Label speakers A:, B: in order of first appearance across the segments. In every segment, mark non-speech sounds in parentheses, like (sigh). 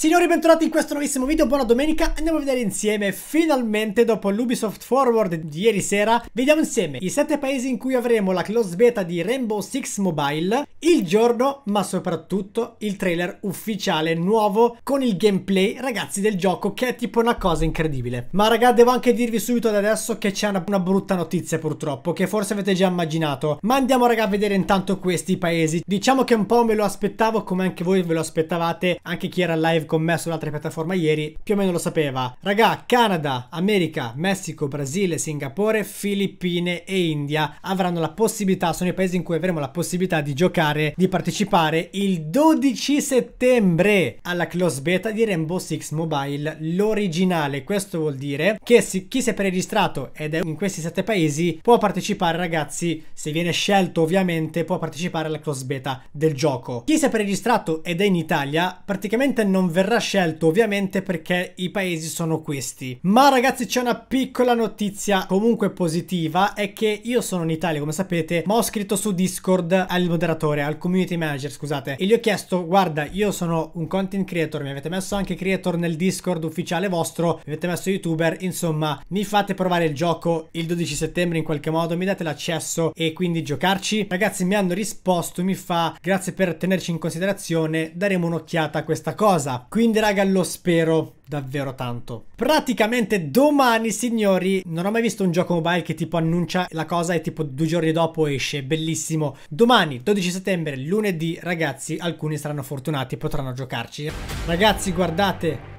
A: Signori bentornati in questo nuovissimo video, buona domenica, andiamo a vedere insieme finalmente dopo l'Ubisoft Forward di ieri sera Vediamo insieme i 7 paesi in cui avremo la close beta di Rainbow Six Mobile Il giorno ma soprattutto il trailer ufficiale nuovo con il gameplay ragazzi del gioco che è tipo una cosa incredibile Ma ragazzi, devo anche dirvi subito da adesso che c'è una, una brutta notizia purtroppo che forse avete già immaginato Ma andiamo raga a vedere intanto questi paesi Diciamo che un po' me lo aspettavo come anche voi ve lo aspettavate anche chi era live commesso su un'altra piattaforma ieri, più o meno lo sapeva. Raga, Canada, America, Messico, Brasile, Singapore, Filippine e India avranno la possibilità, sono i paesi in cui avremo la possibilità di giocare, di partecipare il 12 settembre alla close beta di Rainbow Six Mobile, l'originale. Questo vuol dire che si, chi si è preregistrato ed è in questi sette paesi può partecipare, ragazzi, se viene scelto ovviamente, può partecipare alla close beta del gioco. Chi si è preregistrato ed è in Italia praticamente non vede verrà scelto ovviamente perché i paesi sono questi. Ma ragazzi c'è una piccola notizia comunque positiva è che io sono in Italia come sapete ma ho scritto su Discord al moderatore, al community manager scusate e gli ho chiesto guarda io sono un content creator mi avete messo anche creator nel Discord ufficiale vostro mi avete messo youtuber insomma mi fate provare il gioco il 12 settembre in qualche modo mi date l'accesso e quindi giocarci ragazzi mi hanno risposto mi fa grazie per tenerci in considerazione daremo un'occhiata a questa cosa quindi raga lo spero davvero tanto. Praticamente domani, signori, non ho mai visto un gioco mobile che tipo annuncia la cosa e tipo due giorni dopo esce, bellissimo. Domani, 12 settembre, lunedì, ragazzi, alcuni saranno fortunati, e potranno giocarci. Ragazzi, guardate.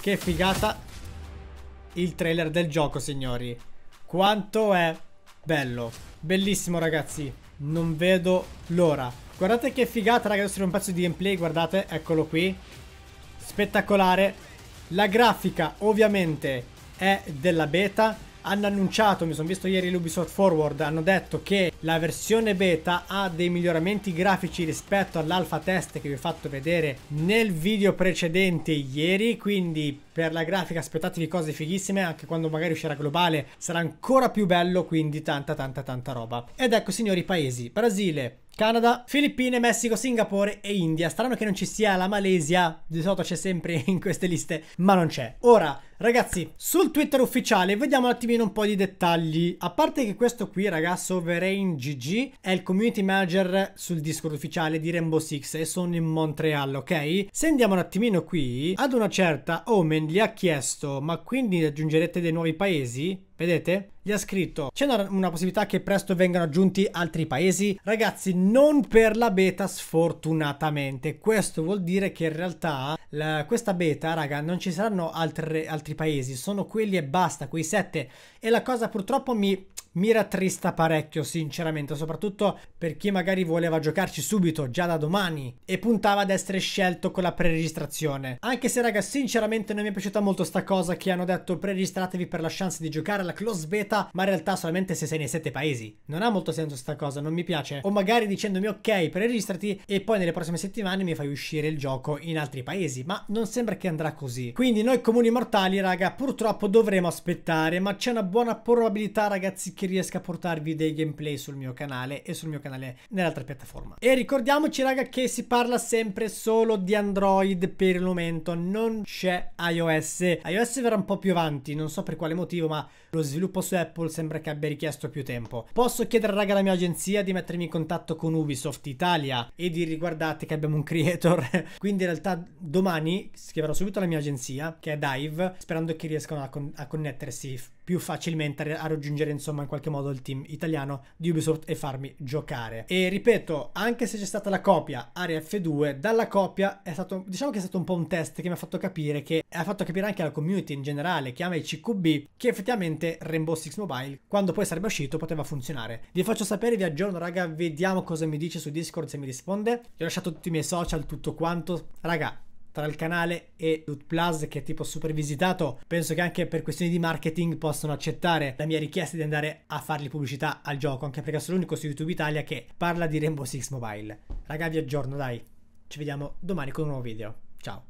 A: Che figata il trailer del gioco, signori. Quanto è bello. Bellissimo, ragazzi. Non vedo l'ora. Guardate che figata, raga, adesso un pezzo di gameplay, guardate, eccolo qui. Spettacolare. La grafica, ovviamente, è della beta. Hanno annunciato, mi sono visto ieri l'Ubisoft Forward, hanno detto che la versione beta ha dei miglioramenti grafici rispetto all'alfa test che vi ho fatto vedere nel video precedente ieri, quindi per la grafica aspettatevi cose fighissime, anche quando magari uscirà globale sarà ancora più bello, quindi tanta tanta tanta roba. Ed ecco signori paesi, Brasile, Canada, Filippine, Messico, Singapore e India. Strano che non ci sia la Malesia, di solito c'è sempre (laughs) in queste liste, ma non c'è. Ora, ragazzi, sul Twitter ufficiale vediamo un attimino un po' di dettagli. A parte che questo qui, ragazzi, Sovereign GG è il community manager sul Discord ufficiale di Rainbow Six e sono in Montreal, ok? Se andiamo un attimino qui, ad una certa Omen gli ha chiesto ma quindi aggiungerete dei nuovi paesi? Vedete? Gli ha scritto c'è una, una, possibilità che presto vengano aggiunti altri paesi? Ragazzi, non per la beta sfortunatamente. Questo vuol dire che in realtà la, questa beta, raga, non ci saranno altre, altri paesi. Sono quelli e basta, quei sette. E la cosa purtroppo mi mi rattrista parecchio sinceramente, soprattutto per chi magari voleva giocarci subito, già da domani, e puntava ad essere scelto con la preregistrazione. Anche se raga sinceramente non mi è piaciuta molto sta cosa che hanno detto preregistratevi per la chance di giocare alla close beta, ma in realtà solamente se sei nei sette paesi. Non ha molto senso sta cosa, non mi piace. O magari dicendomi ok, preregistrati e poi nelle prossime settimane mi fai uscire il gioco in altri paesi, ma non sembra che andrà così. Quindi noi comuni mortali raga purtroppo dovremo aspettare, ma c'è una buona probabilità ragazzi che riesca a portarvi dei gameplay sul mio canale e sul mio canale nell'altra piattaforma. E ricordiamoci raga che si parla sempre solo di Android per il momento, non c'è iOS. iOS verrà un po' più avanti, non so per quale motivo, ma lo sviluppo su Apple sembra che abbia richiesto più tempo. Posso chiedere raga alla mia agenzia di mettermi in contatto con Ubisoft Italia e di riguardate che abbiamo un creator. (laughs) Quindi in realtà domani scriverò subito alla mia agenzia che è Dive, sperando che riescano a, con a connettersi più facilmente a raggiungere insomma in qualche modo il team italiano di Ubisoft e farmi giocare. E ripeto, anche se c'è stata la copia Area F2, dalla copia è stato, diciamo che è stato un po' un test che mi ha fatto capire che ha fatto capire anche alla community in generale, che ama i CQB, che effettivamente Rainbow Six Mobile, quando poi sarebbe uscito, poteva funzionare. Vi faccio sapere, vi aggiorno, raga, vediamo cosa mi dice su Discord, se mi risponde. Vi ho lasciato tutti i miei social, tutto quanto. Raga, tra il canale e Loot Plus che è tipo super visitato, penso che anche per questioni di marketing possano accettare la mia richiesta di andare a fargli pubblicità al gioco, anche perché sono l'unico su YouTube Italia che parla di Rainbow Six Mobile. ragazzi vi aggiorno dai, ci vediamo domani con un nuovo video, ciao!